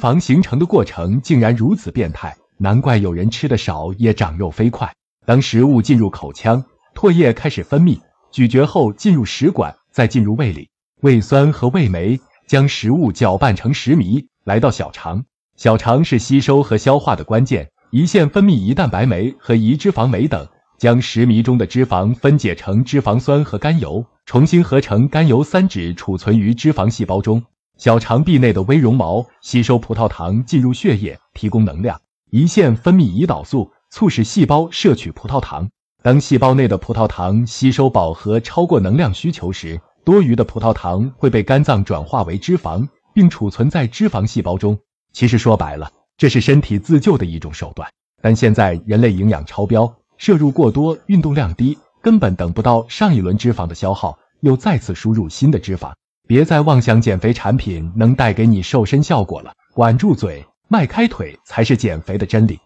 脂肪形成的过程竟然如此变态，难怪有人吃的少也长肉飞快。当食物进入口腔，唾液开始分泌，咀嚼后进入食管，再进入胃里，胃酸和胃酶将食物搅拌成食糜，来到小肠。小肠是吸收和消化的关键，胰腺分泌胰蛋白酶和胰脂肪酶等，将食糜中的脂肪分解成脂肪酸和甘油，重新合成甘油三酯，储存于脂肪细胞中。小肠壁内的微绒毛吸收葡萄糖进入血液，提供能量。胰腺分泌胰岛素，促使细胞摄取葡萄糖。当细胞内的葡萄糖吸收饱和，超过能量需求时，多余的葡萄糖会被肝脏转化为脂肪，并储存在脂肪细胞中。其实说白了，这是身体自救的一种手段。但现在人类营养超标，摄入过多，运动量低，根本等不到上一轮脂肪的消耗，又再次输入新的脂肪。别再妄想减肥产品能带给你瘦身效果了，管住嘴，迈开腿才是减肥的真理。